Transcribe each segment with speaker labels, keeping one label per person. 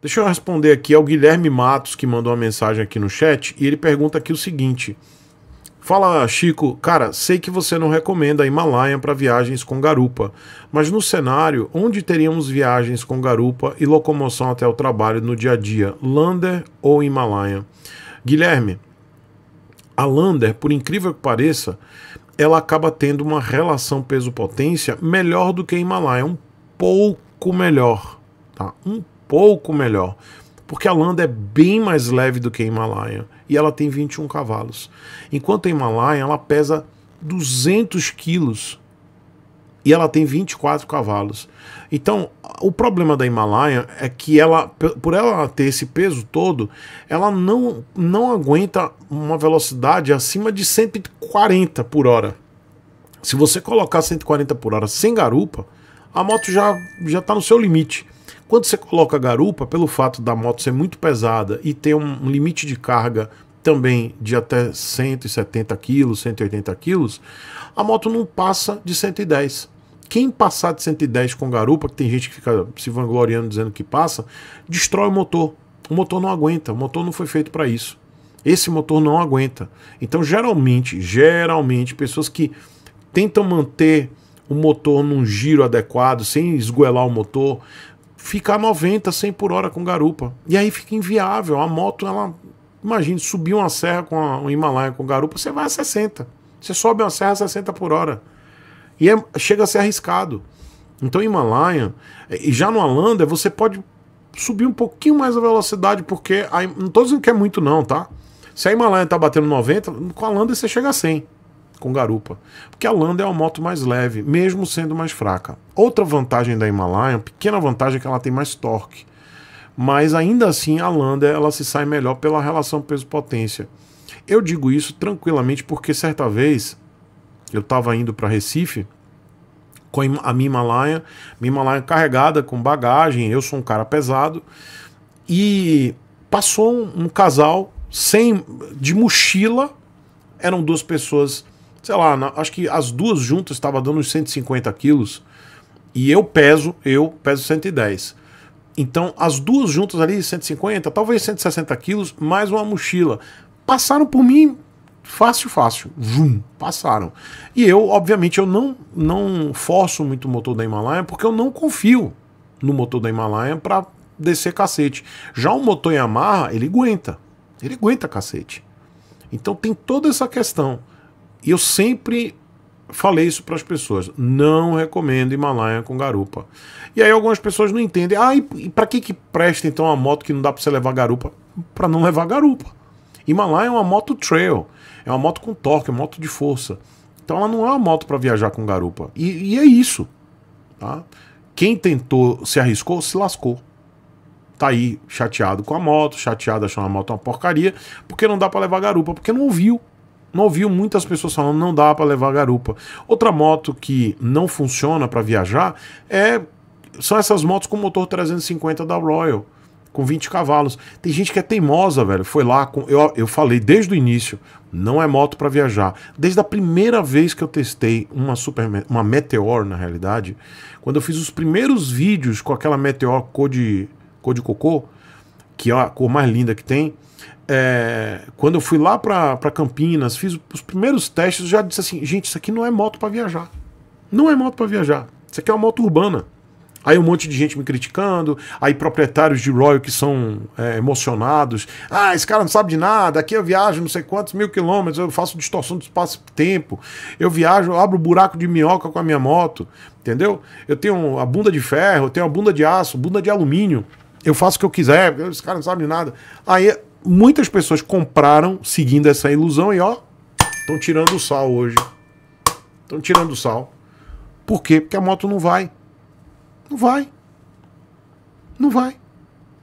Speaker 1: Deixa eu responder aqui ao Guilherme Matos, que mandou uma mensagem aqui no chat, e ele pergunta aqui o seguinte: Fala, Chico, cara, sei que você não recomenda a Himalaia para viagens com garupa, mas no cenário, onde teríamos viagens com garupa e locomoção até o trabalho no dia a dia, Lander ou Himalaia? Guilherme, a Lander, por incrível que pareça, ela acaba tendo uma relação peso-potência melhor do que a Himalaia, um pouco melhor, tá? Um pouco melhor. Porque a Landa é bem mais leve do que a Himalaia e ela tem 21 cavalos. Enquanto a Himalaia ela pesa 200 quilos e ela tem 24 cavalos. Então, o problema da Himalaia é que ela, por ela ter esse peso todo, ela não, não aguenta uma velocidade acima de 140 por hora. Se você colocar 140 por hora sem garupa, a moto já já está no seu limite. Quando você coloca garupa, pelo fato da moto ser muito pesada e ter um limite de carga também de até 170 quilos, 180 quilos, a moto não passa de 110. Quem passar de 110 com garupa, que tem gente que fica se vangloriando dizendo que passa, destrói o motor. O motor não aguenta, o motor não foi feito para isso. Esse motor não aguenta. Então, geralmente, geralmente, pessoas que tentam manter o motor num giro adequado, sem esguelar o motor, ficar 90, 100 por hora com garupa. E aí fica inviável. A moto, ela. Imagine subir uma serra com a, um Himalaia com garupa, você vai a 60. Você sobe uma serra a 60 por hora. E é, chega a ser arriscado. Então, Himalaia, e já no Lander, você pode subir um pouquinho mais a velocidade, porque. A, não estou dizendo que é muito, não, tá? Se a Himalaia tá batendo 90, com a Lander você chega a 100 com garupa, porque a Landa é uma moto mais leve, mesmo sendo mais fraca. Outra vantagem da Himalaia, pequena vantagem é que ela tem mais torque, mas ainda assim a Landa ela se sai melhor pela relação peso-potência. Eu digo isso tranquilamente porque certa vez eu estava indo para Recife com a minha Himalaia, minha Himalaia carregada com bagagem, eu sou um cara pesado, e passou um, um casal sem de mochila, eram duas pessoas sei lá, na, acho que as duas juntas estavam dando uns 150 quilos. E eu peso, eu peso 110. Então, as duas juntas ali, 150, talvez 160 quilos, mais uma mochila. Passaram por mim fácil, fácil. Vum, passaram. E eu, obviamente, eu não, não forço muito o motor da Himalaia, porque eu não confio no motor da Himalaia para descer cacete. Já o motor Yamaha, ele aguenta. Ele aguenta cacete. Então tem toda essa questão. E eu sempre falei isso para as pessoas. Não recomendo Himalaia com garupa. E aí algumas pessoas não entendem. Ah, e para que que presta então a moto que não dá para você levar garupa? Para não levar garupa. Himalaia é uma moto trail, é uma moto com torque, é uma moto de força. Então ela não é uma moto para viajar com garupa. E, e, é isso, tá? Quem tentou, se arriscou, se lascou. Tá aí chateado com a moto, chateado achando a moto uma porcaria, porque não dá para levar garupa, porque não ouviu não ouviu muitas pessoas falando não dá para levar garupa. Outra moto que não funciona para viajar é são essas motos com motor 350 da Royal com 20 cavalos. Tem gente que é teimosa, velho. Foi lá com eu, eu falei desde o início, não é moto para viajar. Desde a primeira vez que eu testei uma super uma Meteor na realidade, quando eu fiz os primeiros vídeos com aquela Meteor cor de cor de cocô, que é a cor mais linda que tem, é, quando eu fui lá para Campinas, fiz os primeiros testes, já disse assim: gente, isso aqui não é moto para viajar. Não é moto para viajar. Isso aqui é uma moto urbana. Aí um monte de gente me criticando, aí proprietários de Royal que são é, emocionados. Ah, esse cara não sabe de nada, aqui eu viajo não sei quantos mil quilômetros, eu faço distorção do espaço-tempo, eu viajo, eu abro buraco de minhoca com a minha moto, entendeu? Eu tenho a bunda de ferro, eu tenho a bunda de aço, bunda de alumínio, eu faço o que eu quiser, esse cara não sabe de nada. Aí muitas pessoas compraram seguindo essa ilusão e ó, estão tirando o sal hoje. Estão tirando o sal. Por quê? Porque a moto não vai. Não vai. Não vai.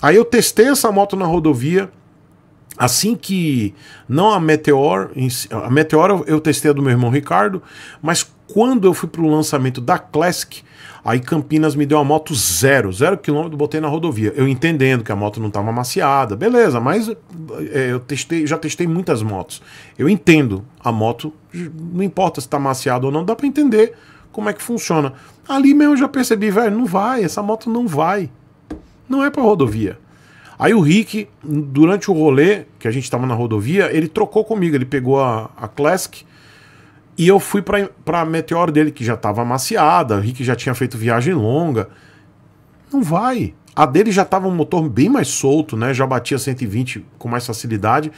Speaker 1: Aí eu testei essa moto na rodovia. Assim que. Não a Meteor. A Meteor eu testei a do meu irmão Ricardo. Mas quando eu fui para o lançamento da Classic, Aí Campinas me deu a moto zero, zero quilômetro, botei na rodovia. Eu entendendo que a moto não estava maciada, beleza, mas é, eu testei, já testei muitas motos. Eu entendo a moto, não importa se está maciada ou não, dá para entender como é que funciona. Ali mesmo eu já percebi, velho, não vai, essa moto não vai. Não é para rodovia. Aí o Rick, durante o rolê, que a gente estava na rodovia, ele trocou comigo, ele pegou a, a Classic e eu fui para a meteor dele, que já estava amaciada, o Rick já tinha feito viagem longa. Não vai. A dele já estava um motor bem mais solto, né? Já batia 120 com mais facilidade,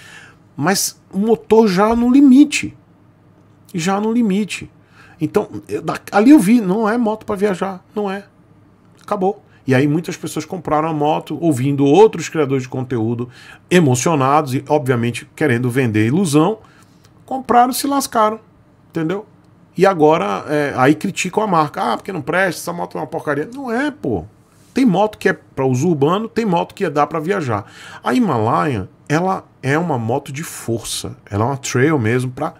Speaker 1: mas o motor já no limite. Já no limite. Então, eu, ali eu vi, não é moto para viajar, não é. Acabou. E aí muitas pessoas compraram a moto ouvindo outros criadores de conteúdo emocionados e obviamente querendo vender ilusão, compraram, se lascaram. Entendeu? E agora, é, aí criticam a marca. Ah, porque não presta, essa moto é uma porcaria. Não é, pô. Tem moto que é para uso urbano, tem moto que é dá para viajar. A Himalaia, ela é uma moto de força. Ela é uma trail mesmo para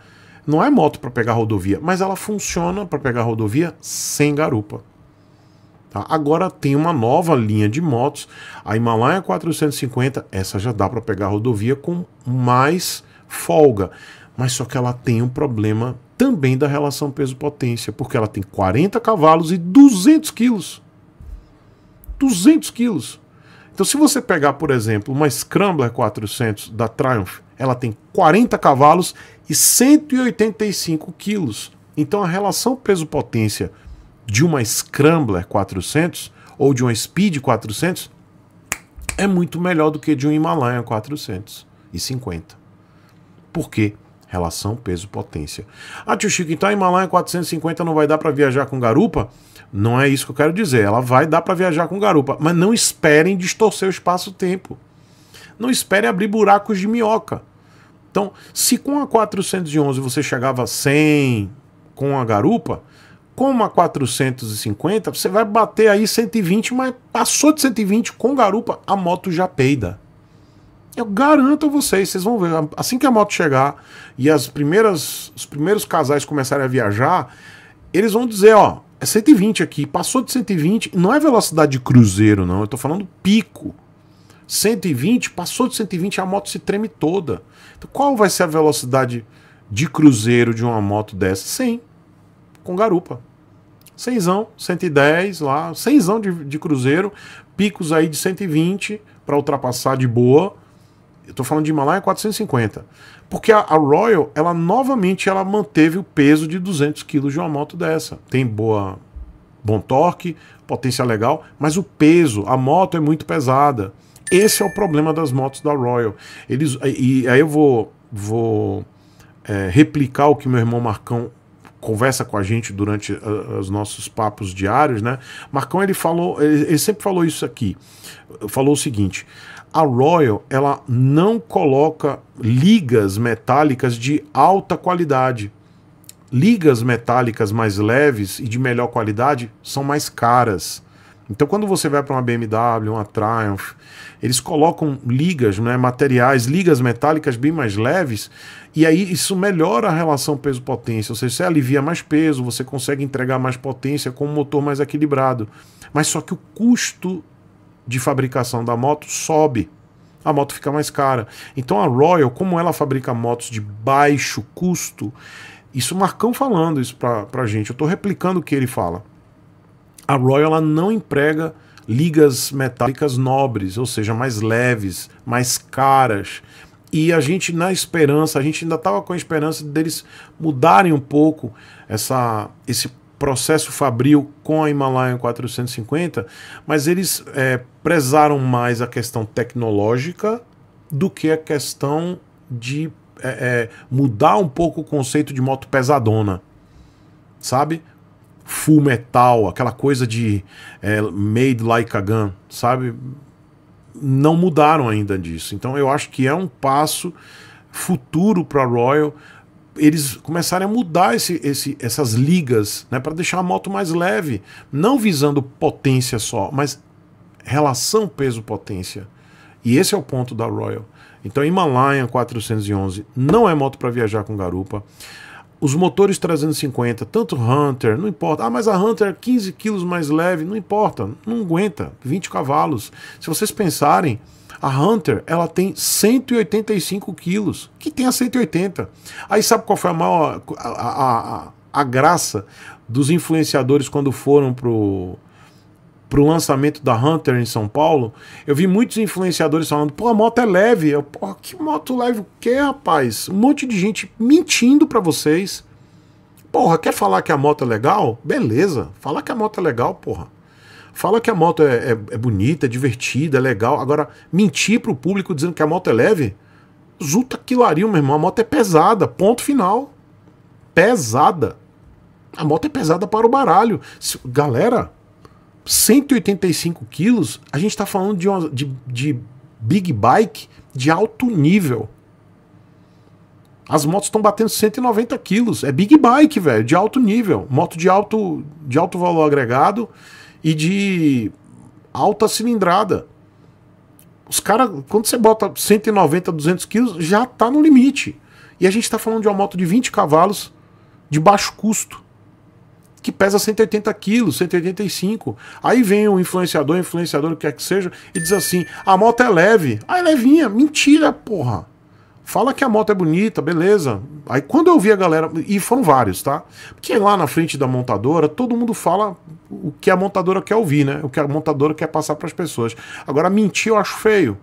Speaker 1: não é moto para pegar rodovia, mas ela funciona para pegar rodovia sem garupa. Tá? Agora tem uma nova linha de motos, a Himalaya 450, essa já dá para pegar rodovia com mais folga, mas só que ela tem um problema também da relação peso-potência, porque ela tem 40 cavalos e 200 quilos. 200 quilos. Então, se você pegar, por exemplo, uma Scrambler 400 da Triumph, ela tem 40 cavalos e 185 quilos. Então, a relação peso-potência de uma Scrambler 400 ou de uma Speed 400 é muito melhor do que de um Himalaya 450. Por quê? Relação peso-potência. Ah, tio Chico, então a Himalaia 450 não vai dar para viajar com garupa? Não é isso que eu quero dizer. Ela vai dar para viajar com garupa, mas não esperem distorcer o espaço-tempo. Não esperem abrir buracos de minhoca. Então, se com a 411 você chegava 100 com a garupa, com uma 450 você vai bater aí 120, mas passou de 120 com garupa, a moto já peida. Eu garanto a vocês, vocês vão ver, assim que a moto chegar e as primeiras, os primeiros casais começarem a viajar, eles vão dizer, ó, é 120 aqui, passou de 120, não é velocidade de cruzeiro não, eu tô falando pico. 120, passou de 120, a moto se treme toda. Então, qual vai ser a velocidade de cruzeiro de uma moto dessa? 100, com garupa. 100, 110 lá, 100 de, de cruzeiro, picos aí de 120 para ultrapassar de boa eu estou falando de Himalaia 450. Porque a, a, Royal, ela novamente ela manteve o peso de 200 quilos de uma moto dessa. Tem boa bom torque, potência legal, mas o peso, a moto é muito pesada. Esse é o problema das motos da Royal. Eles e aí eu vou vou é, replicar o que meu irmão Marcão conversa com a gente durante os nossos papos diários, né? Marcão ele falou, ele sempre falou isso aqui. Falou o seguinte: a Royal ela não coloca ligas metálicas de alta qualidade. Ligas metálicas mais leves e de melhor qualidade são mais caras. Então, quando você vai para uma BMW, uma Triumph, eles colocam ligas, né, materiais, ligas metálicas bem mais leves, e aí isso melhora a relação peso-potência. Ou seja, você alivia mais peso, você consegue entregar mais potência com um motor mais equilibrado. Mas só que o custo de fabricação da moto sobe. A moto fica mais cara. Então a Royal, como ela fabrica motos de baixo custo, isso Marcão falando isso pra, pra gente, eu estou replicando o que ele fala. A Royal ela não emprega ligas metálicas nobres, ou seja, mais leves, mais caras. E a gente, na esperança, a gente ainda estava com a esperança deles mudarem um pouco essa, esse processo fabril com a Himalayan 450, mas eles é, prezaram mais a questão tecnológica do que a questão de é, é, mudar um pouco o conceito de moto pesadona, sabe? Full metal, aquela coisa de é, made like a gun, sabe? Não mudaram ainda disso. Então eu acho que é um passo futuro para Royal eles começarem a mudar esse, esse, essas ligas né, para deixar a moto mais leve, não visando potência só, mas relação peso-potência. E esse é o ponto da Royal. Então, Himalayan 411 não é moto para viajar com garupa. Os motores 350, tanto Hunter, não importa. Ah, mas a Hunter 15 é quilos mais leve, não importa, não aguenta. 20 cavalos. Se vocês pensarem, a Hunter ela tem 185 quilos, que tem a 180. Aí sabe qual foi a maior a, a, a, a graça dos influenciadores quando foram pro para o lançamento da Hunter em São Paulo, eu vi muitos influenciadores falando: pô, a moto é leve. Eu, pô, que moto leve o quê, rapaz? Um monte de gente mentindo para vocês. Porra, quer falar que a moto é legal? Beleza, fala que a moto é legal, porra. Fala que a moto é, é, é bonita, é divertida, é legal. Agora, mentir para o público dizendo que a moto é leve? Zuta quilariu, meu irmão. A moto é pesada, ponto final. Pesada. A moto é pesada para o baralho. galera, 185 quilos, a gente está falando de, uma, de, de big bike de alto nível. As motos estão batendo 190 quilos. É big bike, velho, de alto nível. Moto de alto, de alto valor agregado e de alta cilindrada. Os caras, quando você bota 190, 200 quilos, já está no limite. E a gente está falando de uma moto de 20 cavalos de baixo custo que pesa 180 quilos, 185. Aí vem um influenciador, influenciador, o que quer é que seja, e diz assim: a moto é leve. Ah, é levinha. Mentira, porra. Fala que a moto é bonita, beleza. Aí quando eu vi a galera, e foram vários, tá? Porque lá na frente da montadora, todo mundo fala o que a montadora quer ouvir, né? O que a montadora quer passar para as pessoas. Agora, mentir eu acho feio.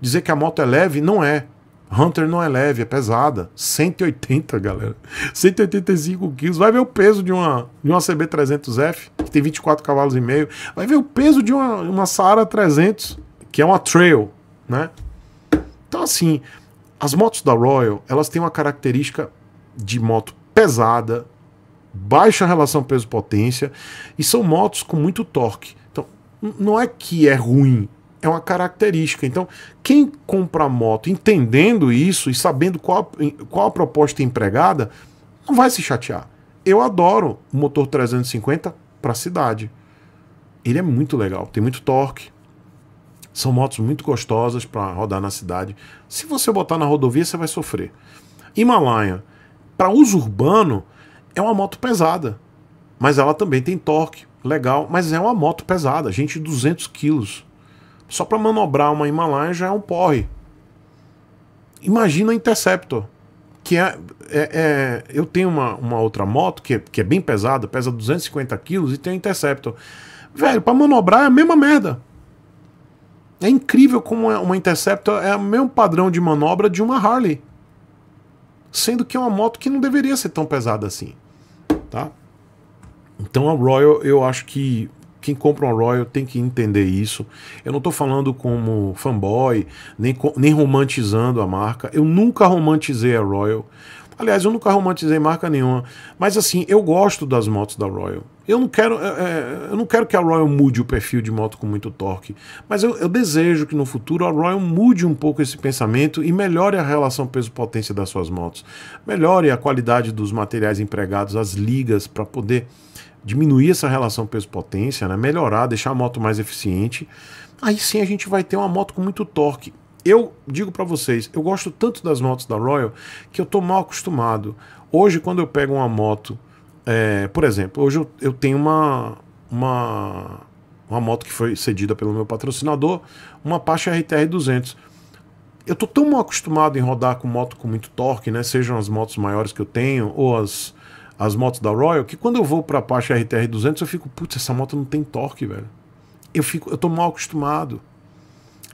Speaker 1: Dizer que a moto é leve não é. Hunter não é leve, é pesada. 180, galera. 185 quilos. Vai ver o peso de uma, de uma CB300F, que tem 24 cavalos e meio. Vai ver o peso de uma, uma Saara 300, que é uma trail, né? Então, assim, as motos da Royal, elas têm uma característica de moto pesada, baixa relação peso-potência, e são motos com muito torque. Então, não é que é ruim, é uma característica. Então, quem compra moto entendendo isso e sabendo qual, qual a proposta empregada, não vai se chatear. Eu adoro o motor 350 para a cidade. Ele é muito legal, tem muito torque. São motos muito gostosas para rodar na cidade. Se você botar na rodovia, você vai sofrer. Himalaia, para uso urbano, é uma moto pesada, mas ela também tem torque, legal, mas é uma moto pesada, gente, 200 quilos só para manobrar uma Himalaia já é um porre. Imagina a Interceptor. Que é, é, é, eu tenho uma, uma outra moto que, é, que é bem pesada, pesa 250 quilos e tem a Interceptor. Velho, para manobrar é a mesma merda. É incrível como é, uma Interceptor é o mesmo padrão de manobra de uma Harley. Sendo que é uma moto que não deveria ser tão pesada assim. Tá? Então a Royal eu acho que quem compra uma Royal tem que entender isso. Eu não estou falando como fanboy, nem, nem romantizando a marca. Eu nunca romantizei a Royal. Aliás, eu nunca romantizei marca nenhuma. Mas assim, eu gosto das motos da Royal. Eu não quero, é, é, eu não quero que a Royal mude o perfil de moto com muito torque. Mas eu, eu desejo que no futuro a Royal mude um pouco esse pensamento e melhore a relação peso-potência das suas motos. Melhore a qualidade dos materiais empregados, as ligas, para poder diminuir essa relação peso-potência, né? melhorar, deixar a moto mais eficiente, aí sim a gente vai ter uma moto com muito torque. Eu digo para vocês, eu gosto tanto das motos da Royal que eu tô mal acostumado. Hoje, quando eu pego uma moto, é, por exemplo, hoje eu, eu tenho uma, uma, uma moto que foi cedida pelo meu patrocinador, uma Pacha RTR 200 eu tô tão mal acostumado em rodar com moto com muito torque, né? Sejam as motos maiores que eu tenho ou as as motos da Royal, que quando eu vou pra Apache RTR 200, eu fico, putz, essa moto não tem torque, velho. Eu, fico, eu tô mal acostumado.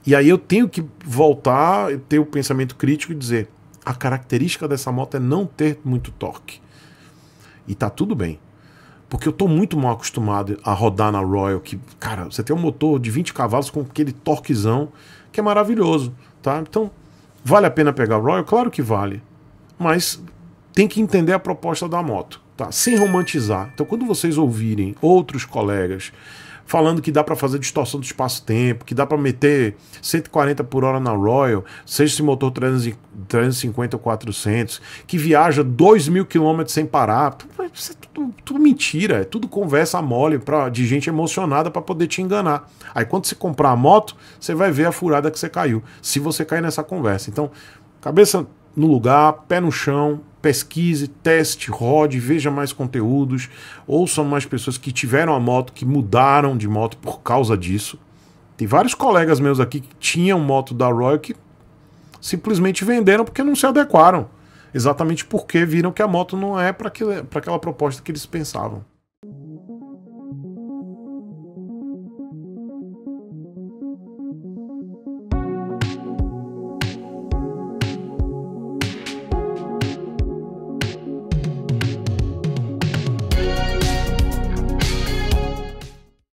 Speaker 1: E aí eu tenho que voltar, ter o pensamento crítico e dizer, a característica dessa moto é não ter muito torque. E tá tudo bem. Porque eu tô muito mal acostumado a rodar na Royal, que, cara, você tem um motor de 20 cavalos com aquele torquezão, que é maravilhoso, tá? Então, vale a pena pegar a Royal? Claro que vale. Mas tem que entender a proposta da moto, tá? Sem romantizar. Então, quando vocês ouvirem outros colegas falando que dá para fazer distorção do espaço-tempo, que dá para meter 140 por hora na Royal, seja esse motor 350 ou 400, que viaja 2 mil quilômetros sem parar, isso é tudo, tudo, mentira, é tudo conversa mole pra, de gente emocionada para poder te enganar. Aí quando você comprar a moto, você vai ver a furada que você caiu, se você cair nessa conversa. Então, cabeça no lugar, pé no chão, pesquise, teste, rode, veja mais conteúdos, ouça mais pessoas que tiveram a moto, que mudaram de moto por causa disso. Tem vários colegas meus aqui que tinham moto da Royal que simplesmente venderam porque não se adequaram. Exatamente porque viram que a moto não é para aquela proposta que eles pensavam.